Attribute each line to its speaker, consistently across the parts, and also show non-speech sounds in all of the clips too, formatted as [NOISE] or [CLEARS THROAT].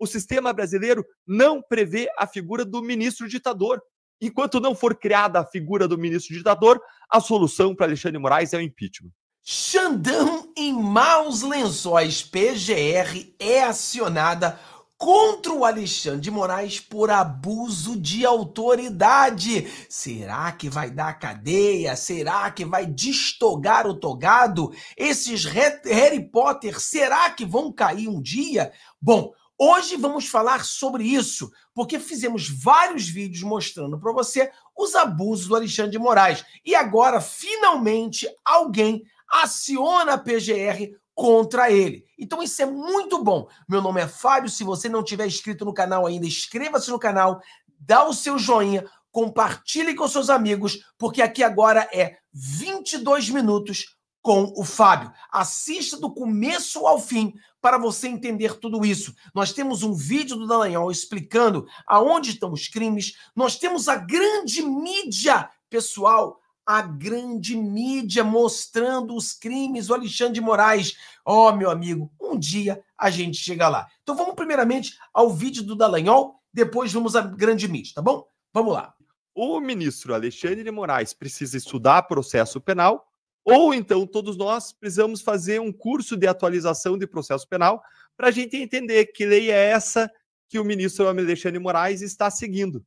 Speaker 1: o sistema brasileiro não prevê a figura do ministro ditador. Enquanto não for criada a figura do ministro ditador, a solução para Alexandre Moraes é o impeachment.
Speaker 2: Xandão em maus lençóis, PGR é acionada contra o Alexandre de Moraes por abuso de autoridade. Será que vai dar cadeia? Será que vai destogar o togado? Esses Harry Potter, será que vão cair um dia? Bom, Hoje vamos falar sobre isso, porque fizemos vários vídeos mostrando para você os abusos do Alexandre de Moraes. E agora, finalmente, alguém aciona a PGR contra ele. Então isso é muito bom. Meu nome é Fábio, se você não tiver inscrito no canal ainda, inscreva-se no canal, dá o seu joinha, compartilhe com seus amigos, porque aqui agora é 22 minutos com o Fábio. Assista do começo ao fim para você entender tudo isso. Nós temos um vídeo do Dallagnol explicando aonde estão os crimes, nós temos a grande mídia, pessoal, a grande mídia mostrando os crimes O Alexandre de Moraes. Ó, oh, meu amigo, um dia a gente chega lá. Então vamos primeiramente ao vídeo do Dallagnol, depois vamos à grande mídia, tá bom? Vamos lá. O
Speaker 1: ministro Alexandre de Moraes precisa estudar processo penal ou então, todos nós precisamos fazer um curso de atualização de processo penal para a gente entender que lei é essa que o ministro Alexandre Moraes está seguindo.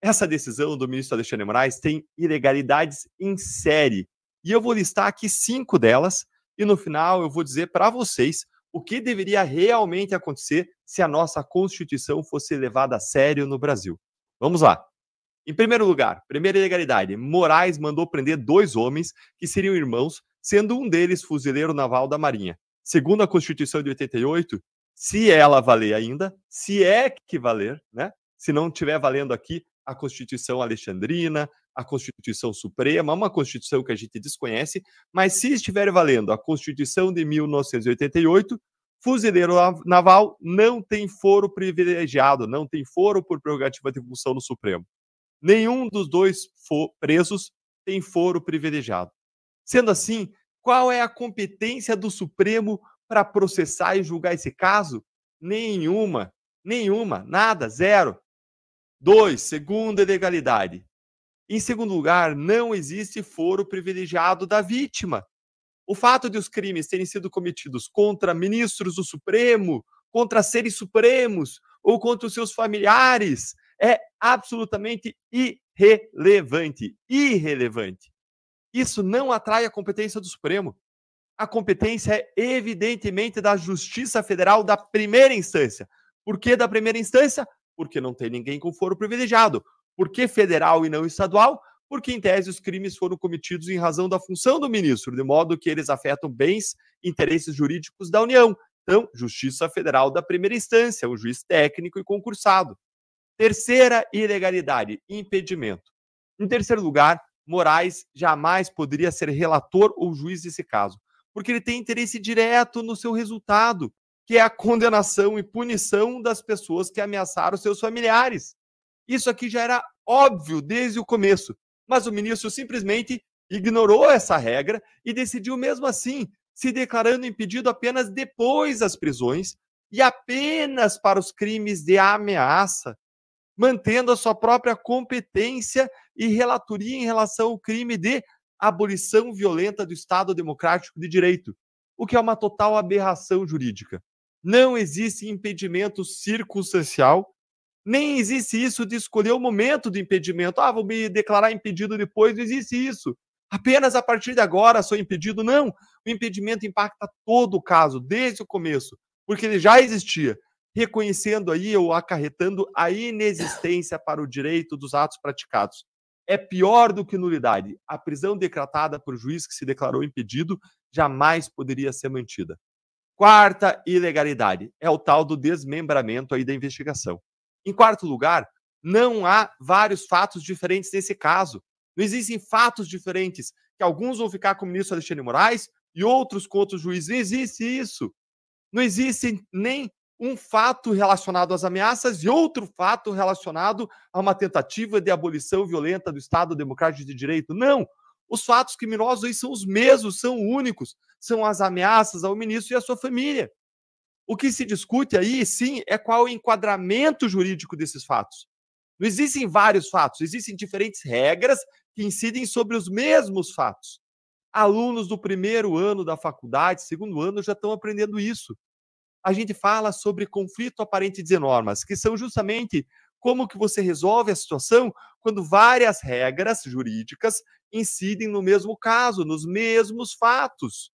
Speaker 1: Essa decisão do ministro Alexandre Moraes tem ilegalidades em série. E eu vou listar aqui cinco delas, e no final eu vou dizer para vocês o que deveria realmente acontecer se a nossa Constituição fosse levada a sério no Brasil. Vamos lá. Em primeiro lugar, primeira ilegalidade: Moraes mandou prender dois homens que seriam irmãos, sendo um deles fuzileiro naval da Marinha. Segundo a Constituição de 88, se ela valer ainda, se é que valer, né? Se não estiver valendo aqui a Constituição Alexandrina, a Constituição Suprema, uma Constituição que a gente desconhece, mas se estiver valendo a Constituição de 1988, fuzileiro naval não tem foro privilegiado, não tem foro por prerrogativa de função no Supremo. Nenhum dos dois presos tem foro privilegiado. Sendo assim, qual é a competência do Supremo para processar e julgar esse caso? Nenhuma, nenhuma, nada, zero. Dois, segunda ilegalidade. Em segundo lugar, não existe foro privilegiado da vítima. O fato de os crimes terem sido cometidos contra ministros do Supremo, contra seres supremos ou contra os seus familiares é absolutamente irrelevante. Irrelevante. Isso não atrai a competência do Supremo. A competência é evidentemente da Justiça Federal da primeira instância. Por que da primeira instância? Porque não tem ninguém com foro privilegiado. Por que federal e não estadual? Porque, em tese, os crimes foram cometidos em razão da função do ministro, de modo que eles afetam bens e interesses jurídicos da União. Então, Justiça Federal da primeira instância, um juiz técnico e concursado. Terceira ilegalidade, impedimento. Em terceiro lugar, Moraes jamais poderia ser relator ou juiz desse caso, porque ele tem interesse direto no seu resultado, que é a condenação e punição das pessoas que ameaçaram seus familiares. Isso aqui já era óbvio desde o começo, mas o ministro simplesmente ignorou essa regra e decidiu mesmo assim, se declarando impedido apenas depois das prisões e apenas para os crimes de ameaça mantendo a sua própria competência e relatoria em relação ao crime de abolição violenta do Estado Democrático de Direito, o que é uma total aberração jurídica. Não existe impedimento circunstancial, nem existe isso de escolher o momento do impedimento. Ah, vou me declarar impedido depois, não existe isso. Apenas a partir de agora sou impedido. Não, o impedimento impacta todo o caso, desde o começo, porque ele já existia reconhecendo aí ou acarretando a inexistência para o direito dos atos praticados. É pior do que nulidade. A prisão decretada por juiz que se declarou impedido jamais poderia ser mantida. Quarta ilegalidade é o tal do desmembramento aí da investigação. Em quarto lugar, não há vários fatos diferentes nesse caso. Não existem fatos diferentes, que alguns vão ficar com o ministro Alexandre Moraes e outros com outros juízes. Não existe isso. Não existem nem um fato relacionado às ameaças e outro fato relacionado a uma tentativa de abolição violenta do Estado Democrático de Direito. Não! Os fatos criminosos aí são os mesmos, são únicos, são as ameaças ao ministro e à sua família. O que se discute aí, sim, é qual o enquadramento jurídico desses fatos. Não existem vários fatos, existem diferentes regras que incidem sobre os mesmos fatos. Alunos do primeiro ano da faculdade, segundo ano, já estão aprendendo isso a gente fala sobre conflito aparente de normas, que são justamente como que você resolve a situação quando várias regras jurídicas incidem no mesmo caso, nos mesmos fatos.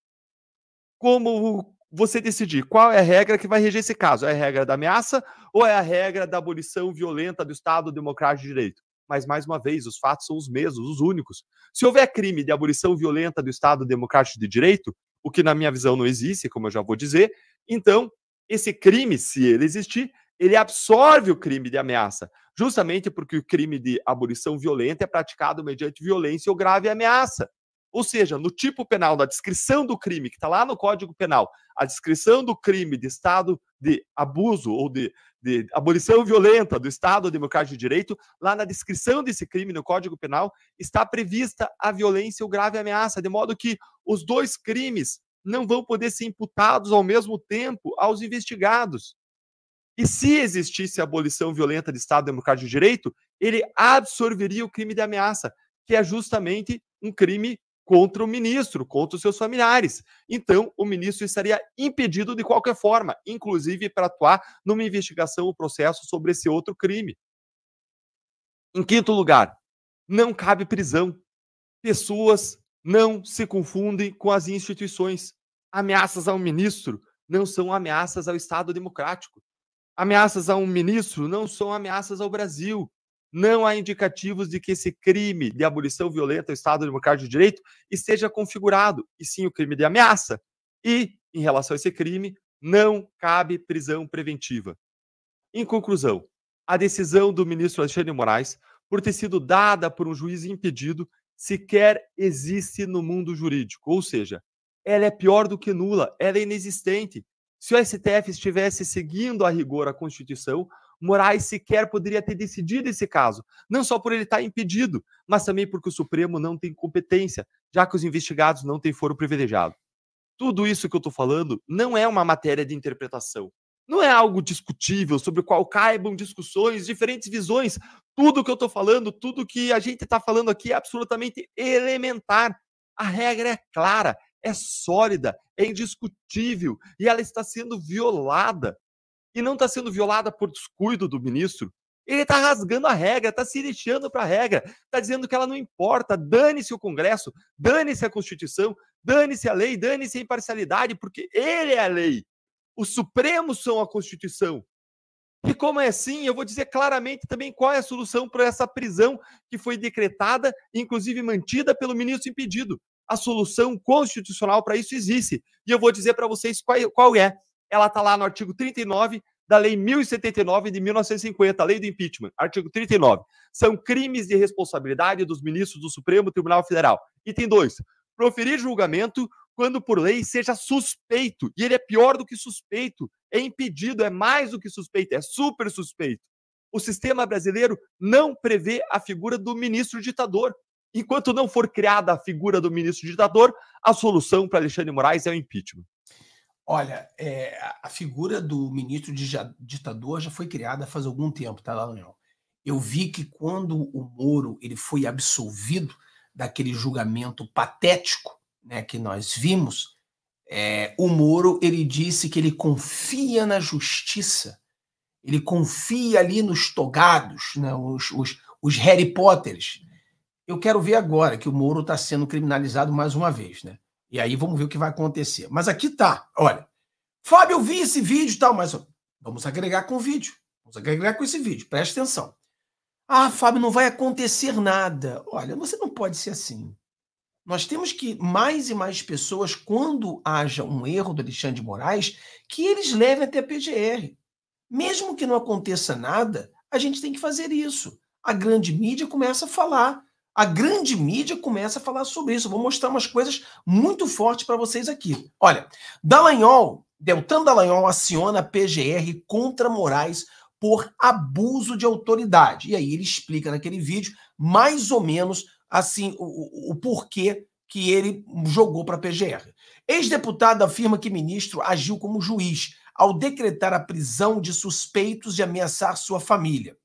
Speaker 1: Como você decidir qual é a regra que vai reger esse caso? É a regra da ameaça ou é a regra da abolição violenta do Estado Democrático de Direito? Mas, mais uma vez, os fatos são os mesmos, os únicos. Se houver crime de abolição violenta do Estado Democrático de Direito, o que na minha visão não existe, como eu já vou dizer, então esse crime, se ele existir, ele absorve o crime de ameaça, justamente porque o crime de abolição violenta é praticado mediante violência ou grave ameaça. Ou seja, no tipo penal, na descrição do crime, que está lá no Código Penal, a descrição do crime de Estado de abuso ou de, de abolição violenta do Estado Democrático de Direito, lá na descrição desse crime no Código Penal está prevista a violência ou grave ameaça, de modo que os dois crimes não vão poder ser imputados ao mesmo tempo aos investigados. E se existisse a abolição violenta de Estado Democrático de Direito, ele absorveria o crime de ameaça, que é justamente um crime contra o ministro, contra os seus familiares. Então, o ministro estaria impedido de qualquer forma, inclusive para atuar numa investigação ou processo sobre esse outro crime. Em quinto lugar, não cabe prisão. Pessoas não se confundem com as instituições. Ameaças a um ministro não são ameaças ao Estado democrático. Ameaças a um ministro não são ameaças ao Brasil. Não há indicativos de que esse crime de abolição violenta ao Estado democrático de direito esteja configurado, e sim o crime de ameaça. E, em relação a esse crime, não cabe prisão preventiva. Em conclusão, a decisão do ministro Alexandre de Moraes, por ter sido dada por um juiz impedido, sequer existe no mundo jurídico. Ou seja, ela é pior do que nula, ela é inexistente. Se o STF estivesse seguindo a rigor a Constituição, Moraes sequer poderia ter decidido esse caso, não só por ele estar impedido, mas também porque o Supremo não tem competência, já que os investigados não têm foro privilegiado. Tudo isso que eu estou falando não é uma matéria de interpretação, não é algo discutível sobre o qual caibam discussões, diferentes visões. Tudo que eu estou falando, tudo que a gente está falando aqui é absolutamente elementar. A regra é clara, é sólida, é indiscutível e ela está sendo violada. E não está sendo violada por descuido do ministro. Ele está rasgando a regra, está se lixando para a regra, está dizendo que ela não importa, dane-se o Congresso, dane-se a Constituição, dane-se a lei, dane-se a imparcialidade, porque ele é a lei. Os Supremos são a Constituição. E como é assim, eu vou dizer claramente também qual é a solução para essa prisão que foi decretada, inclusive mantida pelo ministro impedido. A solução constitucional para isso existe. E eu vou dizer para vocês qual, qual é. Ela está lá no artigo 39 da Lei 1079 de 1950, a Lei do Impeachment, artigo 39. São crimes de responsabilidade dos ministros do Supremo Tribunal Federal. Item 2. Proferir julgamento quando por lei seja suspeito. E ele é pior do que suspeito, é impedido, é mais do que suspeito, é super suspeito. O sistema brasileiro não prevê a figura do ministro ditador. Enquanto não for criada a figura do ministro ditador, a solução para Alexandre Moraes é o
Speaker 2: impeachment. Olha, é, a figura do ministro ditador já foi criada faz algum tempo, tá, Daniel? Eu vi que quando o Moro ele foi absolvido daquele julgamento patético né, que nós vimos, é, o Moro ele disse que ele confia na justiça, ele confia ali nos togados, né, os, os, os Harry Potters. Eu quero ver agora que o Moro está sendo criminalizado mais uma vez, né? E aí vamos ver o que vai acontecer. Mas aqui tá, olha. Fábio, eu vi esse vídeo e tal, mas vamos agregar com o vídeo. Vamos agregar com esse vídeo, preste atenção. Ah, Fábio, não vai acontecer nada. Olha, você não pode ser assim. Nós temos que mais e mais pessoas, quando haja um erro do Alexandre de Moraes, que eles levem até a PGR. Mesmo que não aconteça nada, a gente tem que fazer isso. A grande mídia começa a falar. A grande mídia começa a falar sobre isso. Eu vou mostrar umas coisas muito fortes para vocês aqui. Olha, Dallagnol, Deltan Dallagnol aciona a PGR contra Moraes por abuso de autoridade. E aí ele explica naquele vídeo mais ou menos assim o, o porquê que ele jogou para a PGR. Ex-deputado afirma que ministro agiu como juiz ao decretar a prisão de suspeitos de ameaçar sua família.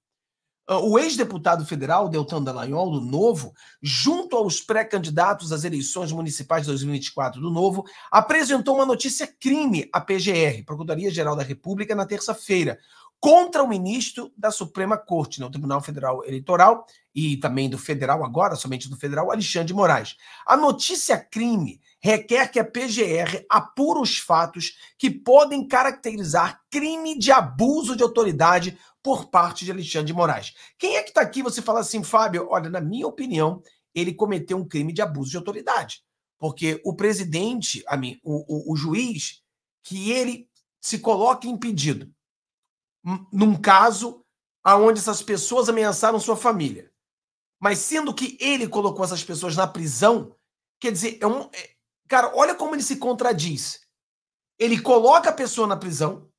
Speaker 2: Ah, o ex-deputado federal Deltan Dallagnol, do Novo, junto aos pré-candidatos às eleições municipais de 2024 do Novo, apresentou uma notícia crime à PGR, Procuradoria-Geral da República, na terça-feira, contra o ministro da Suprema Corte, no Tribunal Federal Eleitoral e também do federal agora, somente do federal, Alexandre de Moraes. A notícia crime requer que a PGR apure os fatos que podem caracterizar crime de abuso de autoridade por parte de Alexandre de Moraes. Quem é que está aqui? Você fala assim, Fábio, olha, na minha opinião, ele cometeu um crime de abuso de autoridade. Porque o presidente, a mim, o, o, o juiz, que ele se coloca impedido num caso aonde essas pessoas ameaçaram sua família. Mas sendo que ele colocou essas pessoas na prisão, quer dizer, é um, é, cara, olha como ele se contradiz. Ele coloca a pessoa na prisão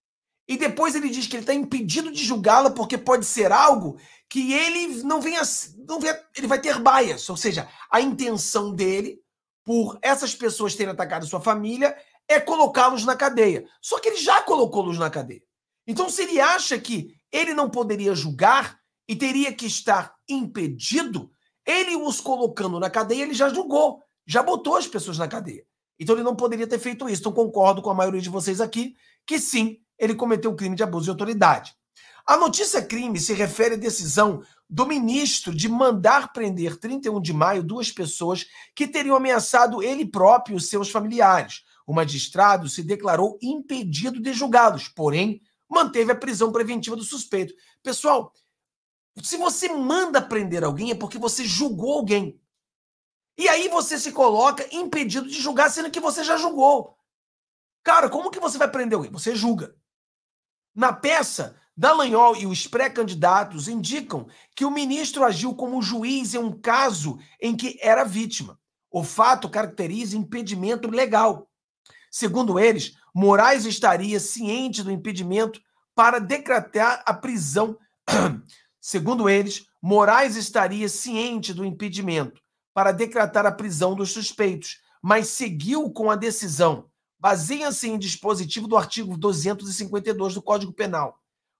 Speaker 2: e depois ele diz que ele está impedido de julgá-la porque pode ser algo que ele não venha, não venha, ele vai ter bias, ou seja, a intenção dele por essas pessoas terem atacado sua família é colocá-los na cadeia. Só que ele já colocou-los na cadeia. Então, se ele acha que ele não poderia julgar e teria que estar impedido, ele os colocando na cadeia, ele já julgou, já botou as pessoas na cadeia. Então, ele não poderia ter feito isso. Então, concordo com a maioria de vocês aqui que sim, ele cometeu um crime de abuso de autoridade. A notícia crime se refere à decisão do ministro de mandar prender 31 de maio duas pessoas que teriam ameaçado ele próprio e seus familiares. O magistrado se declarou impedido de julgá-los, porém manteve a prisão preventiva do suspeito. Pessoal, se você manda prender alguém é porque você julgou alguém. E aí você se coloca impedido de julgar, sendo que você já julgou. Cara, como que você vai prender alguém? Você julga. Na peça, Dallagnol e os pré-candidatos indicam que o ministro agiu como juiz em um caso em que era vítima. O fato caracteriza impedimento legal. Segundo eles, Moraes estaria ciente do impedimento para decretar a prisão. [CLEARS THROAT] Segundo eles, Moraes estaria ciente do impedimento para decretar a prisão dos suspeitos, mas seguiu com a decisão. Baseia-se em dispositivo do artigo 252 do Código Penal,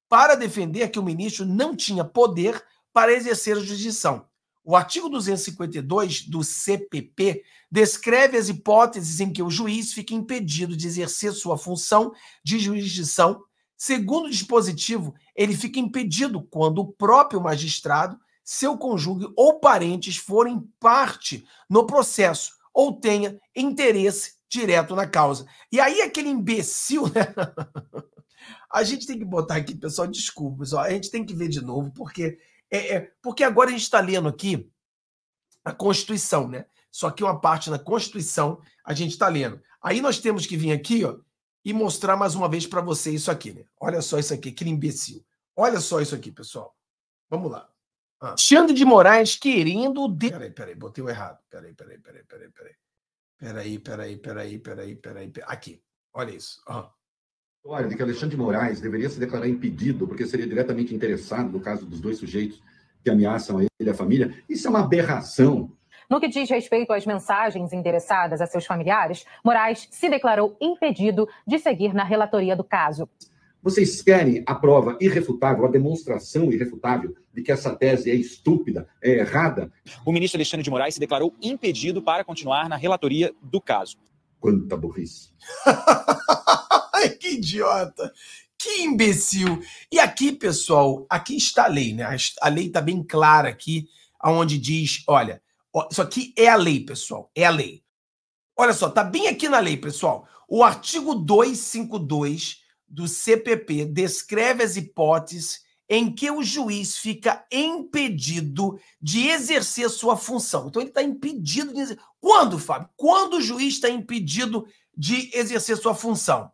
Speaker 2: para defender que o ministro não tinha poder para exercer a jurisdição. O artigo 252 do CPP descreve as hipóteses em que o juiz fica impedido de exercer sua função de jurisdição. Segundo o dispositivo, ele fica impedido quando o próprio magistrado, seu cônjuge ou parentes forem parte no processo ou tenha interesse direto na causa. E aí aquele imbecil, né? [LAUGHS] A gente tem que botar aqui, pessoal, desculpas, a gente tem que ver de novo, porque é, é, porque agora a gente está lendo aqui a Constituição, né? Só que uma parte da Constituição a gente está lendo. Aí nós temos que vir aqui ó, e mostrar mais uma vez para você isso aqui, né? Olha só isso aqui, que imbecil. Olha só isso aqui, pessoal. Vamos lá. Ah. de Moraes querendo. De... Peraí, peraí, botei o errado. Peraí, peraí, peraí, peraí, peraí. Peraí, peraí, peraí, peraí, peraí. peraí. Aqui,
Speaker 1: olha isso. Ah história de que Alexandre de Moraes deveria se declarar impedido, porque seria diretamente interessado no caso dos dois sujeitos que ameaçam a ele e a família, isso é uma aberração. No que diz respeito às mensagens endereçadas a seus familiares, Moraes se declarou impedido de seguir na relatoria do caso. Vocês querem a prova irrefutável, a demonstração irrefutável de que essa tese é estúpida, é errada? O ministro Alexandre de Moraes se declarou impedido para continuar na relatoria do caso. Quanta burrice!
Speaker 2: [LAUGHS] Ai, que idiota! Que imbecil! E aqui, pessoal, aqui está a lei, né? A lei está bem clara aqui, aonde diz, olha, isso aqui é a lei, pessoal, é a lei. Olha só, tá bem aqui na lei, pessoal. O artigo 252 do CPP descreve as hipóteses em que o juiz fica impedido de exercer sua função. Então ele está impedido de... Quando, Fábio? Quando o juiz está impedido de exercer sua função?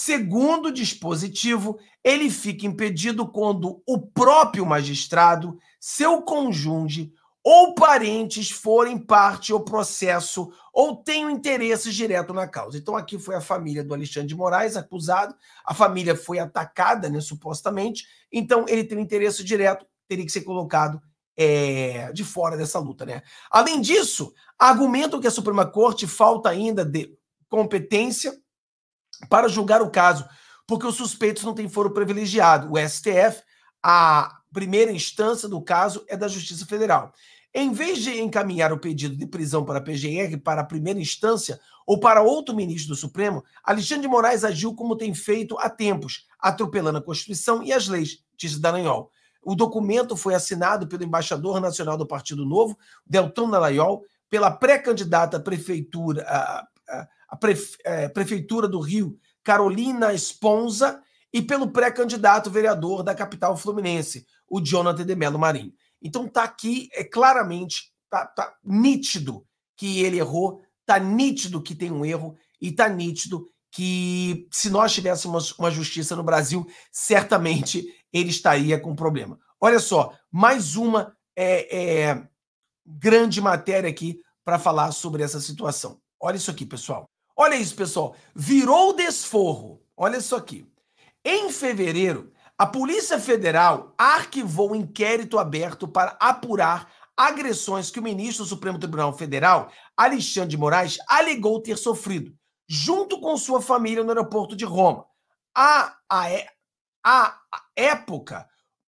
Speaker 2: Segundo o dispositivo, ele fica impedido quando o próprio magistrado, seu cônjuge ou parentes forem parte ao processo ou tenham interesse direto na causa. Então, aqui foi a família do Alexandre de Moraes acusado, a família foi atacada, né, supostamente, então ele tem interesse direto, teria que ser colocado é, de fora dessa luta. Né? Além disso, argumentam que a Suprema Corte falta ainda de competência para julgar o caso, porque os suspeitos não têm foro privilegiado. O STF, a primeira instância do caso é da Justiça Federal. Em vez de encaminhar o pedido de prisão para a PGR para a primeira instância ou para outro ministro do Supremo, Alexandre de Moraes agiu como tem feito há tempos, atropelando a Constituição e as leis, disse Dallagnol. O documento foi assinado pelo embaixador nacional do Partido Novo, Deltan Dallagnol, pela pré-candidata à prefeitura, a, a, a Prefe... é, Prefeitura do Rio, Carolina Esponza, e pelo pré-candidato vereador da capital fluminense, o Jonathan de Melo Marinho. Então tá aqui, é claramente, tá, tá nítido que ele errou, tá nítido que tem um erro, e tá nítido que se nós tivéssemos uma justiça no Brasil, certamente ele estaria com problema. Olha só, mais uma é, é, grande matéria aqui para falar sobre essa situação. Olha isso aqui, pessoal. Olha isso, pessoal. Virou desforro. Olha isso aqui. Em fevereiro, a Polícia Federal arquivou um inquérito aberto para apurar agressões que o ministro do Supremo Tribunal Federal, Alexandre de Moraes, alegou ter sofrido, junto com sua família no aeroporto de Roma. A, a, é, a época,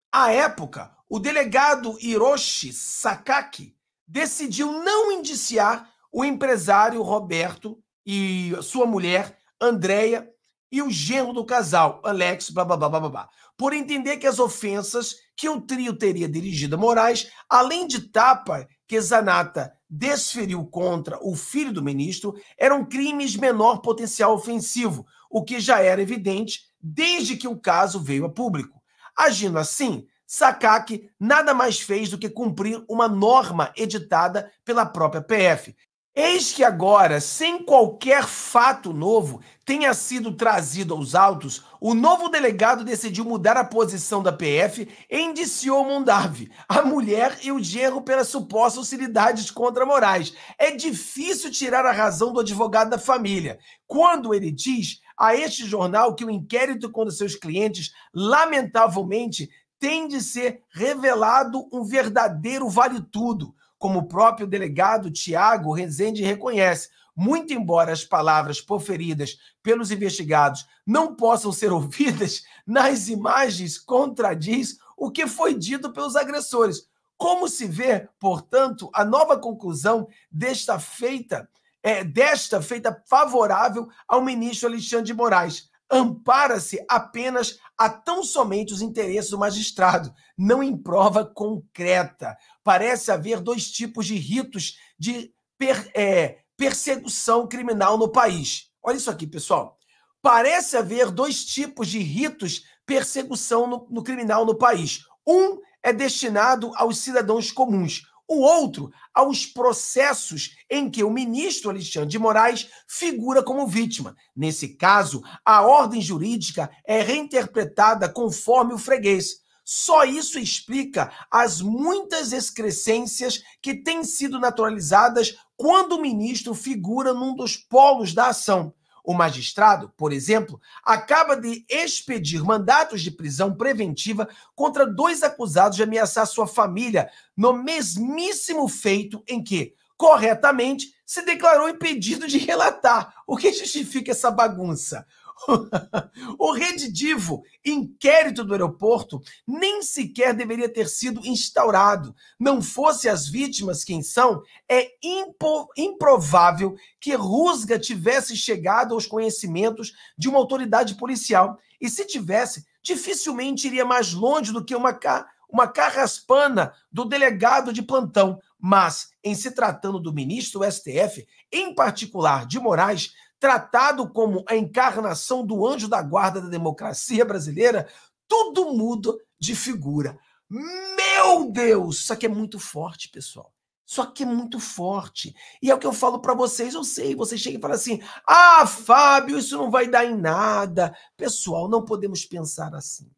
Speaker 2: a época, o delegado Hiroshi Sakaki decidiu não indiciar o empresário Roberto e sua mulher, Andréia, e o genro do casal, Alex, blá, blá, blá, blá, blá, por entender que as ofensas que o trio teria dirigido a Moraes, além de tapa que Zanata desferiu contra o filho do ministro, eram crimes menor potencial ofensivo, o que já era evidente desde que o caso veio a público. Agindo assim, Sakaki nada mais fez do que cumprir uma norma editada pela própria PF, Eis que agora, sem qualquer fato novo tenha sido trazido aos autos, o novo delegado decidiu mudar a posição da PF e indiciou Mondarve, a mulher e o genro pelas supostas hostilidades contra Moraes. É difícil tirar a razão do advogado da família, quando ele diz a este jornal que o inquérito contra seus clientes, lamentavelmente, tem de ser revelado um verdadeiro vale-tudo como o próprio delegado Tiago Rezende reconhece. Muito embora as palavras proferidas pelos investigados não possam ser ouvidas, [LAUGHS] nas imagens contradiz o que foi dito pelos agressores. Como se vê, portanto, a nova conclusão desta feita, é, desta feita favorável ao ministro Alexandre de Moraes ampara-se apenas a tão somente os interesses do magistrado, não em prova concreta. Parece haver dois tipos de ritos de per, é, perseguição criminal no país. Olha isso aqui, pessoal. Parece haver dois tipos de ritos perseguição no, no criminal no país. Um é destinado aos cidadãos comuns, o outro aos processos em que o ministro Alexandre de Moraes figura como vítima. Nesse caso, a ordem jurídica é reinterpretada conforme o freguês. Só isso explica as muitas excrescências que têm sido naturalizadas quando o ministro figura num dos polos da ação. O magistrado, por exemplo, acaba de expedir mandatos de prisão preventiva contra dois acusados de ameaçar sua família no mesmíssimo feito em que, corretamente, se declarou impedido de relatar, o que justifica essa bagunça. [LAUGHS] o redidivo inquérito do aeroporto nem sequer deveria ter sido instaurado. Não fosse as vítimas quem são, é impo, improvável que Rusga tivesse chegado aos conhecimentos de uma autoridade policial. E se tivesse, dificilmente iria mais longe do que uma, ca, uma carraspana do delegado de plantão. Mas, em se tratando do ministro do STF, em particular de Moraes, tratado como a encarnação do anjo da guarda da democracia brasileira, tudo muda de figura. Meu Deus! Isso aqui é muito forte, pessoal. Só que é muito forte. E é o que eu falo para vocês. Eu sei, vocês chegam e falam assim: ah, Fábio, isso não vai dar em nada. Pessoal, não podemos pensar assim.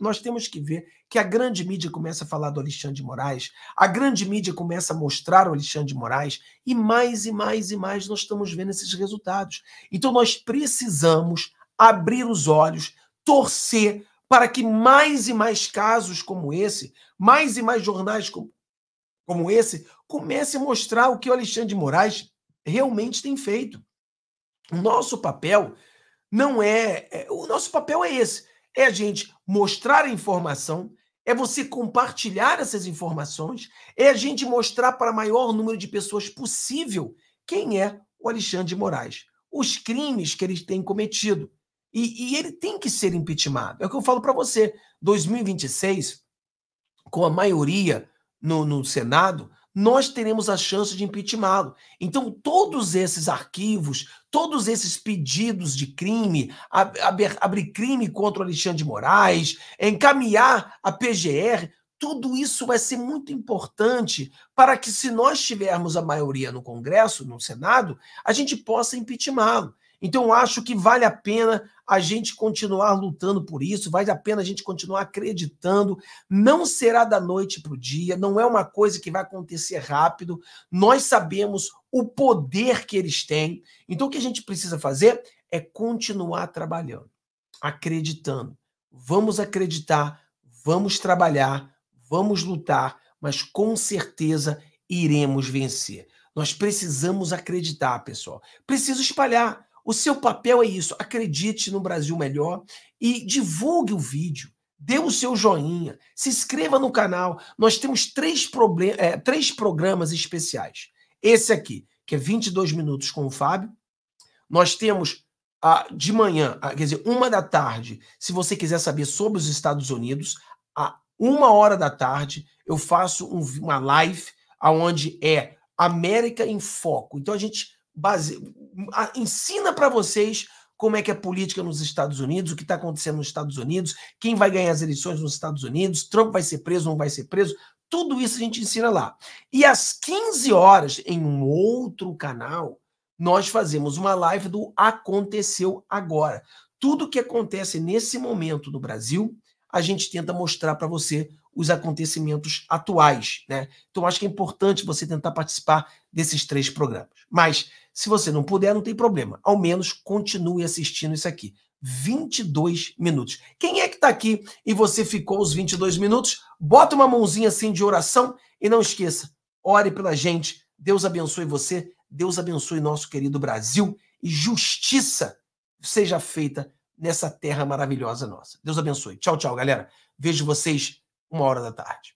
Speaker 2: Nós temos que ver que a grande mídia começa a falar do Alexandre de Moraes, a grande mídia começa a mostrar o Alexandre de Moraes, e mais e mais e mais nós estamos vendo esses resultados. Então nós precisamos abrir os olhos, torcer para que mais e mais casos como esse, mais e mais jornais como, como esse, comece a mostrar o que o Alexandre de Moraes realmente tem feito. O nosso papel não é, é. O nosso papel é esse é a gente mostrar a informação, é você compartilhar essas informações, é a gente mostrar para o maior número de pessoas possível quem é o Alexandre de Moraes, os crimes que ele tem cometido. E, e ele tem que ser impeachmentado. É o que eu falo para você. 2026, com a maioria no, no Senado, nós teremos a chance de impeachmá-lo. Então, todos esses arquivos, todos esses pedidos de crime, abrir, abrir crime contra o Alexandre de Moraes, encaminhar a PGR, tudo isso vai ser muito importante para que, se nós tivermos a maioria no Congresso, no Senado, a gente possa impeachmá-lo. Então, acho que vale a pena a gente continuar lutando por isso, vale a pena a gente continuar acreditando. Não será da noite para o dia, não é uma coisa que vai acontecer rápido. Nós sabemos o poder que eles têm. Então, o que a gente precisa fazer é continuar trabalhando, acreditando. Vamos acreditar, vamos trabalhar, vamos lutar, mas com certeza iremos vencer. Nós precisamos acreditar, pessoal. Preciso espalhar. O seu papel é isso. Acredite no Brasil Melhor e divulgue o vídeo. Dê o seu joinha, se inscreva no canal. Nós temos três, é, três programas especiais. Esse aqui, que é 22 minutos com o Fábio. Nós temos de manhã, quer dizer, uma da tarde, se você quiser saber sobre os Estados Unidos, a uma hora da tarde eu faço um, uma live aonde é América em Foco. Então a gente base... ensina para vocês como é que é política nos Estados Unidos, o que está acontecendo nos Estados Unidos, quem vai ganhar as eleições nos Estados Unidos, Trump vai ser preso, não vai ser preso, tudo isso a gente ensina lá. E às 15 horas, em um outro canal, nós fazemos uma live do Aconteceu Agora. Tudo que acontece nesse momento no Brasil, a gente tenta mostrar para você os acontecimentos atuais. Né? Então, acho que é importante você tentar participar desses três programas. Mas, se você não puder, não tem problema. Ao menos continue assistindo isso aqui. 22 minutos. Quem é que está aqui e você ficou os 22 minutos? Bota uma mãozinha assim de oração e não esqueça, ore pela gente. Deus abençoe você, Deus abençoe nosso querido Brasil e justiça seja feita nessa terra maravilhosa nossa. Deus abençoe. Tchau, tchau, galera. Vejo vocês uma hora da tarde.